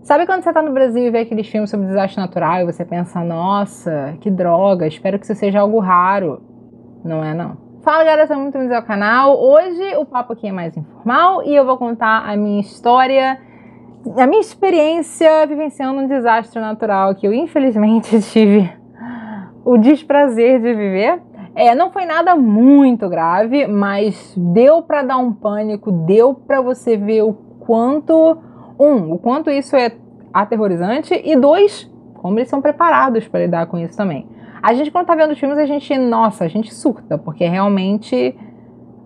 Sabe quando você tá no Brasil e vê aqueles filmes sobre desastre natural e você pensa, nossa, que droga, espero que isso seja algo raro. Não é não. Fala galera, são muito bem-vindos ao canal. Hoje o papo aqui é mais informal e eu vou contar a minha história, a minha experiência vivenciando um desastre natural que eu infelizmente tive o desprazer de viver. É, não foi nada muito grave, mas deu para dar um pânico, deu para você ver o quanto um, o quanto isso é aterrorizante, e dois, como eles são preparados para lidar com isso também. A gente, quando tá vendo os filmes, a gente, nossa, a gente surta, porque realmente,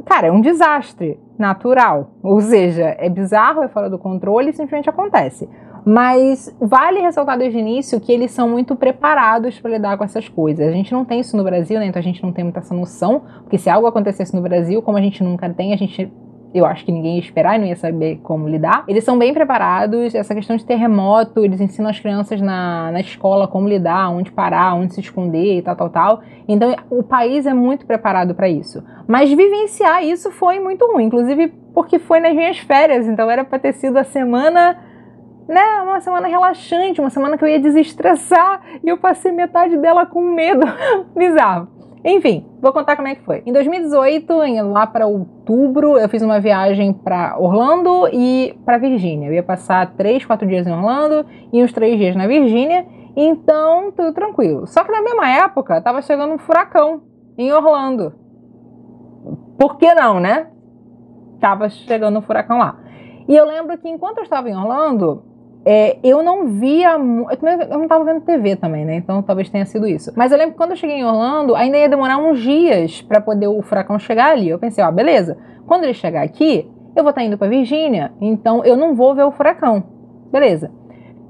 cara, é um desastre natural. Ou seja, é bizarro, é fora do controle simplesmente acontece. Mas vale ressaltar desde o início que eles são muito preparados para lidar com essas coisas. A gente não tem isso no Brasil, né? Então a gente não tem muita essa noção, porque se algo acontecesse no Brasil, como a gente nunca tem, a gente eu acho que ninguém ia esperar e não ia saber como lidar. Eles são bem preparados, essa questão de terremoto, eles ensinam as crianças na, na escola como lidar, onde parar, onde se esconder e tal, tal, tal. Então o país é muito preparado para isso. Mas vivenciar isso foi muito ruim, inclusive porque foi nas minhas férias, então era para ter sido a semana né, uma semana relaxante, uma semana que eu ia desestressar e eu passei metade dela com medo. Bizarro. Enfim, Vou contar como é que foi. Em 2018, em, lá para outubro, eu fiz uma viagem para Orlando e para Virgínia. Eu ia passar três, quatro dias em Orlando e uns três dias na Virgínia. Então, tudo tranquilo. Só que na mesma época, estava chegando um furacão em Orlando. Por que não, né? Tava chegando um furacão lá. E eu lembro que enquanto eu estava em Orlando, é, eu não via. É eu, também, eu não tava vendo TV também, né? Então talvez tenha sido isso. Mas eu lembro que quando eu cheguei em Orlando, ainda ia demorar uns dias para poder o furacão chegar ali. Eu pensei, ó, ah, beleza. Quando ele chegar aqui, eu vou estar tá indo para Virgínia, então eu não vou ver o furacão. Beleza.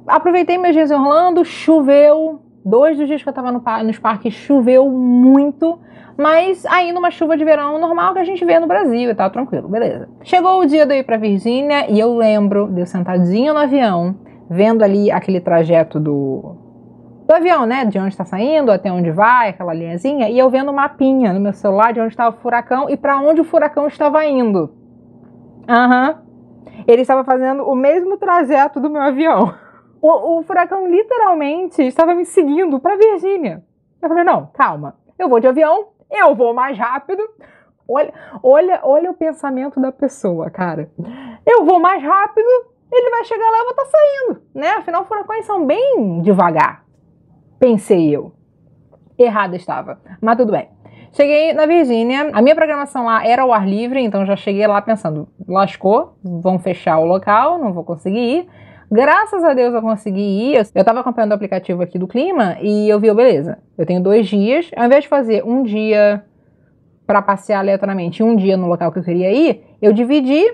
Aproveitei meus dias em Orlando, choveu. Dois dos dias que eu tava no par nos parques choveu muito, mas ainda uma chuva de verão normal que a gente vê no Brasil e tal, tranquilo, beleza. Chegou o dia de eu ir pra Virgínia e eu lembro de eu sentadinha no avião, vendo ali aquele trajeto do, do avião, né? De onde está saindo, até onde vai, aquela linhazinha, e eu vendo o mapinha no meu celular de onde estava tá o furacão e para onde o furacão estava indo. Aham. Uhum. Ele estava fazendo o mesmo trajeto do meu avião. O, o furacão literalmente estava me seguindo para Virgínia. Eu falei: não, calma, eu vou de avião, eu vou mais rápido. Olha, olha, olha o pensamento da pessoa, cara. Eu vou mais rápido, ele vai chegar lá e eu vou estar tá saindo, né? Afinal, furacões são bem devagar, pensei eu. Errada estava, mas tudo bem. Cheguei na Virgínia, a minha programação lá era ao ar livre, então já cheguei lá pensando, lascou, vão fechar o local, não vou conseguir ir. Graças a Deus eu consegui ir. Eu estava acompanhando o aplicativo aqui do clima e eu vi, oh, beleza, eu tenho dois dias. Ao invés de fazer um dia para passear aleatoriamente e um dia no local que eu queria ir, eu dividi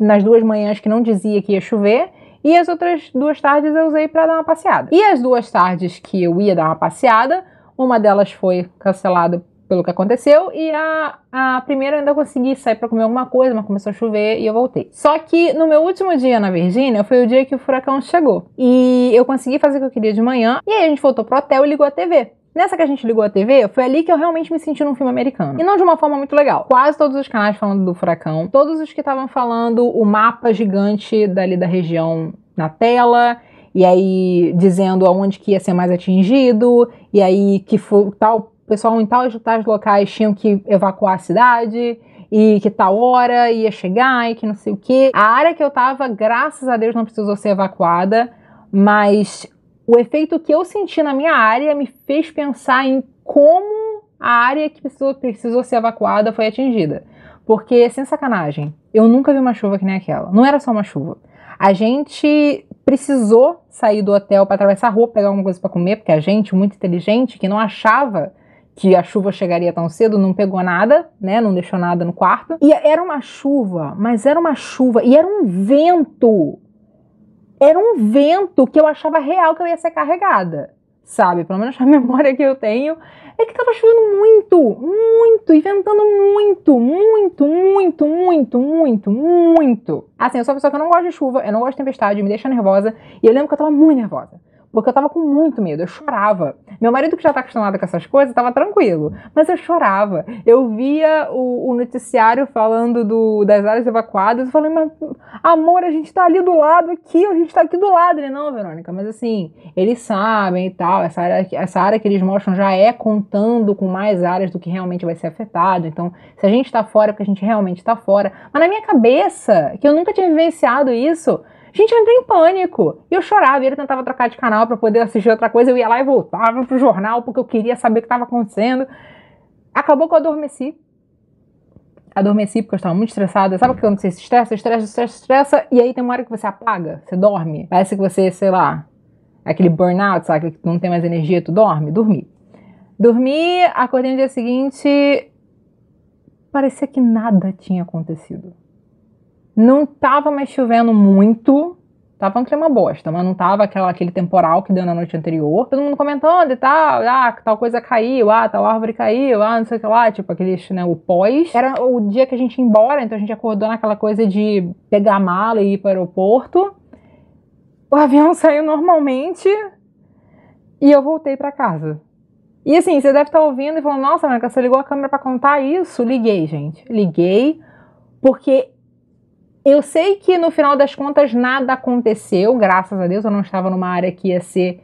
nas duas manhãs que não dizia que ia chover. E as outras duas tardes eu usei para dar uma passeada. E as duas tardes que eu ia dar uma passeada, uma delas foi cancelada pelo que aconteceu e a, a primeira eu ainda consegui sair para comer alguma coisa, mas começou a chover e eu voltei. Só que no meu último dia na Virgínia foi o dia que o furacão chegou e eu consegui fazer o que eu queria de manhã e aí a gente voltou pro hotel e ligou a TV. Nessa que a gente ligou a TV, foi ali que eu realmente me senti num filme americano. E não de uma forma muito legal. Quase todos os canais falando do furacão, todos os que estavam falando o mapa gigante dali da região na tela, e aí dizendo aonde que ia ser mais atingido, e aí que tal pessoal em tais, tais locais tinham que evacuar a cidade e que tal hora ia chegar e que não sei o que. A área que eu tava, graças a Deus, não precisou ser evacuada, mas o efeito que eu senti na minha área me fez pensar em como a área que precisou, precisou ser evacuada foi atingida. Porque, sem sacanagem, eu nunca vi uma chuva que nem aquela. Não era só uma chuva. A gente precisou sair do hotel para atravessar a rua, pegar alguma coisa para comer, porque a gente, muito inteligente, que não achava que a chuva chegaria tão cedo, não pegou nada, né? Não deixou nada no quarto. E era uma chuva, mas era uma chuva e era um vento era um vento que eu achava real que eu ia ser carregada, sabe? Pelo menos a memória que eu tenho é que tava chovendo muito, muito, e ventando muito, muito, muito, muito, muito, muito. Assim, eu sou uma pessoa que eu não gosto de chuva, eu não gosto de tempestade, me deixa nervosa, e eu lembro que eu tava muito nervosa porque eu tava com muito medo, eu chorava. Meu marido, que já tá acostumado com essas coisas, tava tranquilo, mas eu chorava. Eu via o, o noticiário falando do, das áreas evacuadas, eu falei, mas amor, a gente tá ali do lado aqui, a gente tá aqui do lado. Ele, não, Verônica, mas assim, eles sabem e tal, essa área, essa área que eles mostram já é contando com mais áreas do que realmente vai ser afetado, então se a gente tá fora, é porque a gente realmente tá fora. Mas na minha cabeça, que eu nunca tinha vivenciado isso, Gente, eu entrei em pânico. E eu chorava, e ele tentava trocar de canal para poder assistir outra coisa. Eu ia lá e voltava pro jornal porque eu queria saber o que estava acontecendo. Acabou que eu adormeci. Adormeci porque eu estava muito estressada. Sabe quando você se estressa, estressa, estressa, estressa, e aí tem uma hora que você apaga, você dorme. Parece que você, sei lá, é aquele burnout, sabe? Que não tem mais energia, tu dorme. Dormi. Dormi, acordei no dia seguinte. Parecia que nada tinha acontecido. Não tava mais chovendo muito. Tava um clima bosta, mas não tava aquela, aquele temporal que deu na noite anterior. Todo mundo comentando e tal, ah, tal coisa caiu, ah, tal árvore caiu, ah, não sei o que lá, tipo aquele, né, o pós. Era o dia que a gente ia embora, então a gente acordou naquela coisa de pegar a mala e ir para o aeroporto. O avião saiu normalmente e eu voltei para casa. E assim, você deve estar tá ouvindo e falando, nossa, Mônica, você ligou a câmera para contar isso? Liguei, gente. Liguei, porque eu sei que no final das contas nada aconteceu, graças a Deus, eu não estava numa área que ia ser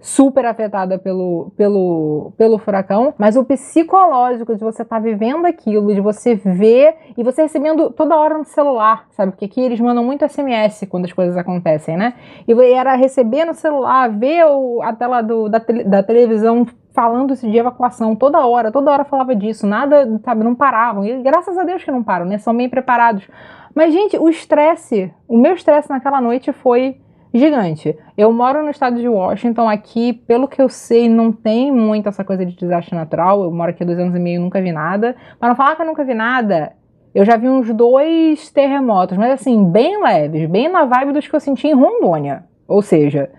super afetada pelo, pelo, pelo furacão, mas o psicológico de você estar tá vivendo aquilo, de você ver e você recebendo toda hora no celular, sabe? Porque aqui eles mandam muito SMS quando as coisas acontecem, né? E era receber no celular, ver a tela do, da, da televisão falando-se de evacuação toda hora, toda hora falava disso, nada, sabe, não paravam. E graças a Deus que não param, né? São bem preparados. Mas, gente, o estresse, o meu estresse naquela noite foi gigante. Eu moro no estado de Washington, aqui, pelo que eu sei, não tem muito essa coisa de desastre natural. Eu moro aqui há dois anos e meio e nunca vi nada. Para não falar que eu nunca vi nada, eu já vi uns dois terremotos, mas assim, bem leves, bem na vibe dos que eu senti em Rondônia. Ou seja,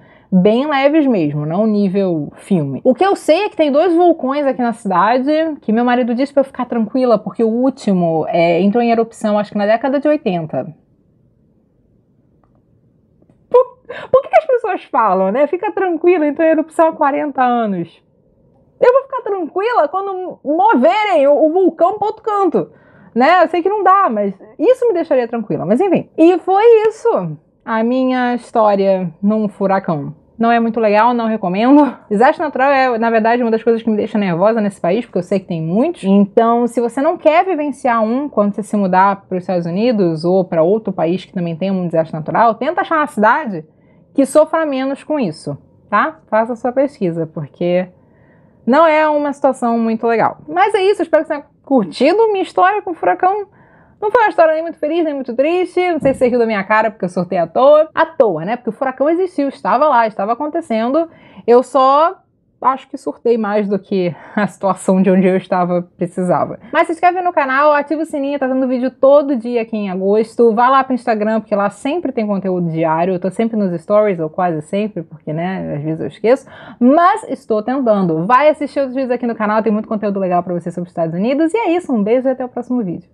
bem leves mesmo, não nível filme. O que eu sei é que tem dois vulcões aqui na cidade, que meu marido disse para eu ficar tranquila, porque o último é, entrou em erupção acho que na década de 80. Por, por que, que as pessoas falam, né? Fica tranquila, entrou em erupção há 40 anos. Eu vou ficar tranquila quando moverem o, o vulcão para outro canto. Né? Eu sei que não dá, mas isso me deixaria tranquila. Mas enfim. E foi isso a minha história num furacão não é muito legal, não recomendo. Desastre natural é, na verdade, uma das coisas que me deixa nervosa nesse país, porque eu sei que tem muitos. Então, se você não quer vivenciar um quando você se mudar para os Estados Unidos ou para outro país que também tem um desastre natural, tenta achar uma cidade que sofra menos com isso, tá? Faça a sua pesquisa, porque não é uma situação muito legal. Mas é isso, espero que você tenha curtido minha história com o furacão não foi uma história nem muito feliz, nem muito triste. Não sei se você riu da minha cara porque eu sortei à toa. À toa, né? Porque o furacão existiu, estava lá, estava acontecendo. Eu só acho que surtei mais do que a situação de onde eu estava precisava. Mas se inscreve no canal, ativa o sininho, tá dando vídeo todo dia aqui em agosto. Vá lá pro Instagram, porque lá sempre tem conteúdo diário. Eu tô sempre nos stories, ou quase sempre, porque, né, às vezes eu esqueço. Mas estou tentando. Vai assistir outros vídeos aqui no canal, tem muito conteúdo legal para você sobre os Estados Unidos. E é isso, um beijo e até o próximo vídeo.